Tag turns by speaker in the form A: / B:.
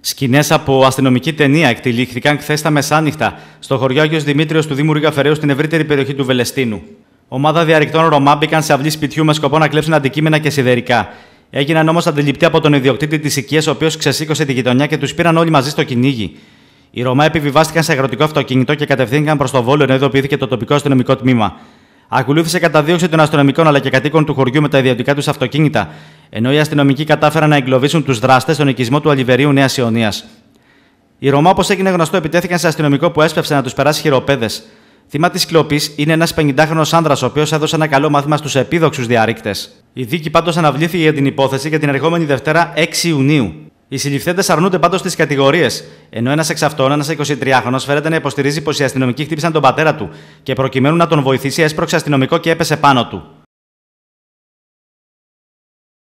A: Σκηνές από αστυνομική ταινία εκτελήχθηκαν χθες τα μεσάνυχτα στο χωριό Άγιος Δημήτριος του Δήμου Ρηγαφερέου στην ευρύτερη περιοχή του Βελεστίνου. Ομάδα διαρρηκτών Ρωμά μπήκαν σε αυλή σπιτιού με σκοπό να κλέψουν αντικείμενα και σιδερικά. Έγιναν όμως αντιληπτοί από τον ιδιοκτήτη της οικίας, ο οποίος ξεσήκωσε τη γειτονιά και τους πήραν όλοι μαζί στο κυνήγι. Οι Ρωμά επιβιβάστηκαν σε αγροτικό αυτοκίνητο και κατευθύνθηκαν προς το βόλιο ενώ ειδοποιήθηκε το τοπικό αστυνομικό τμήμα. Ακολούθησε καταδίωξη των αστυνομικών αλλά και κατοίκων του χωριού με τα ιδιωτικά τους αυτοκίνητα ενώ οι αστυνομικοί κατάφεραν να εγκλωβίσουν τους δράστες στον οικισμό του Αλιβερίου Νέας Ιωνίας. Οι Ρωμά, όπως έγινε γνωστό, επιτέθηκαν σε αστυνομικό που έσπευσε να τους περάσει χειροπέδες. Θύμα της κλοπής είναι ένας 50χρονο άνδρας, ο οποίος έδωσε ένα καλό μάθημα στους επίδοξους διαρρήκτες. Η δίκη πάντως αναβλήθηκε για την υπόθεση για την ερχόμενη Δευτέρα 6 Ιουνίου. Οι συλληφθέντες αρνούνται πάντως τις κατηγορίες, ενώ ένας εξ αυτών, ένας 23χρονο, φέρεται να υποστηρίζει πως οι αστυνομικοί χτύπησαν τον πατέρα του και προκειμένου να τον βοηθήσει, έσπρωξε αστυνομικό και έπεσε πάνω του.